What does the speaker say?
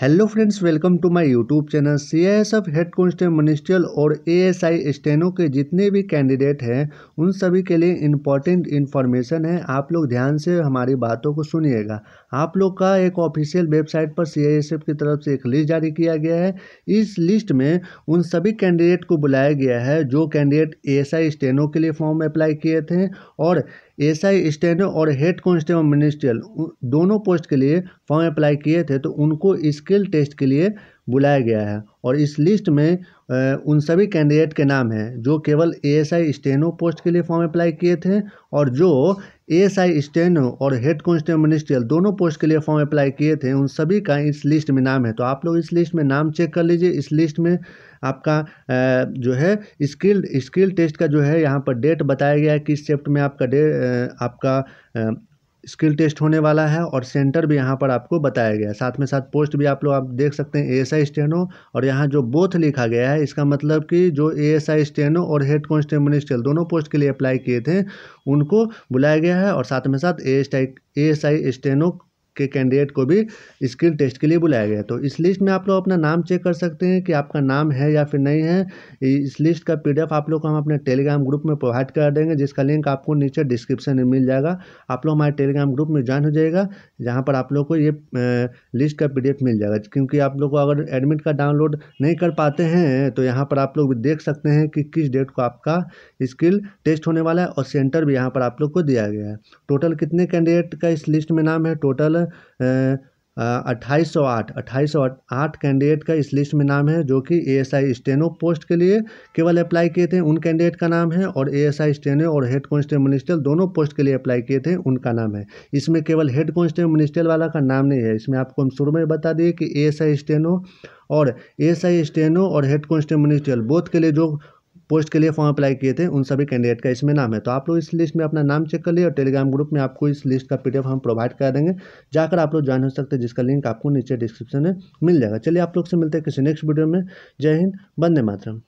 hello friends welcome to my YouTube channel C S F head constable ministerial और ASI steno के जितने भी candidate हैं उन सभी के लिए इम्पॉर्टेंट इन्फॉर्मेशन है आप लोग ध्यान से हमारी बातों को सुनिएगा आप लोग का एक ऑफिशियल वेबसाइट पर सी एस एफ की तरफ से एक लिस्ट जारी किया गया है इस लिस्ट में उन सभी कैंडिडेट को बुलाया गया है जो candidate A S I steno के लिए फॉर्म अप्लाई किए थे और एसआई स्टेनो और हेड कांस्टेबल मिनिस्ट्रियल दोनों पोस्ट के लिए फॉर्म अप्लाई किए थे तो उनको स्किल टेस्ट के लिए बुलाया गया है और इस लिस्ट में उन सभी कैंडिडेट के नाम हैं जो केवल एएसआई स्टेनो पोस्ट के लिए फॉर्म अप्लाई किए थे और जो एएसआई स्टेनो और हेड कॉन्स्टेबल मिनिस्ट्रियल दोनों पोस्ट के लिए फॉर्म अप्लाई किए थे उन सभी का इस लिस्ट में नाम है तो आप लोग इस लिस्ट में नाम चेक कर लीजिए इस लिस्ट में आपका जो है स्किल स्किल टेस्ट का जो है यहाँ पर डेट बताया गया है किस शिफ्ट में आपका डे आपका स्किल टेस्ट होने वाला है और सेंटर भी यहाँ पर आपको बताया गया है साथ में साथ पोस्ट भी आप लोग आप देख सकते हैं एएसआई स्टेनो और यहाँ जो बोथ लिखा गया है इसका मतलब कि जो एएसआई स्टेनो और हेड कॉन्स्टेबल दोनों पोस्ट के लिए अप्लाई किए थे उनको बुलाया गया है और साथ में साथ ए एस आई स्टेनो के कैंडिडेट को भी स्क्रीन टेस्ट के लिए बुलाया गया तो इस लिस्ट में आप लोग अपना नाम चेक कर सकते हैं कि आपका नाम है या फिर नहीं है इस लिस्ट का पीडीएफ आप लोग को हम अपने टेलीग्राम ग्रुप में प्रोवाइड कर देंगे जिसका लिंक आपको नीचे डिस्क्रिप्शन में मिल जाएगा आप लोग हमारे टेलीग्राम ग्रुप में ज्वाइन हो जाएगा जहाँ पर आप लोग को ये लिस्ट का पी मिल जाएगा क्योंकि आप लोग को अगर एडमिट कार्ड डाउनलोड नहीं कर पाते हैं तो यहाँ पर आप लोग देख सकते हैं कि किस डेट को आपका स्किल टेस्ट होने वाला है और सेंटर भी यहाँ पर आप लोग को दिया गया है टोटल कितने कैंडिडेट का इस लिस्ट में नाम है टोटल अट्ठाईस सौ आठ अट्ठाईस सौ आठ कैंडिडेट का इस लिस्ट में नाम है जो कि A S I steno post के लिए केवल अप्लाई किए थे उन कैंडिडेट का नाम है और ए एस आई स्टेनो और हेड कॉन्स्टेबल मिनिस्टर दोनों पोस्ट के लिए अप्लाई किए थे उनका नाम है इसमें केवल हेड कॉन्स्टेबल मिनिस्टर वाला का नाम नहीं है इसमें आपको हम शुरू में बता दिए कि ए एस आई स्टेनो और एस आई स्टेनो और हेड कॉन्स्टेबल मिनिस्टर बोथ के लिए जो पोस्ट के लिए फॉर्म अप्लाई किए थे उन सभी कैंडिडेट का इसमें नाम है तो आप लोग इस लिस्ट में अपना नाम चेक कर लिए और टेलीग्राम ग्रुप में आपको इस लिस्ट का पीडीएफ हम प्रोवाइड कर देंगे जाकर आप लोग ज्वाइन हो सकते हैं जिसका लिंक आपको नीचे डिस्क्रिप्शन में मिल जाएगा चलिए आप लोग से मिलते हैं किसी नेक्स्ट वीडियो में जय हिंद बंदे मातरम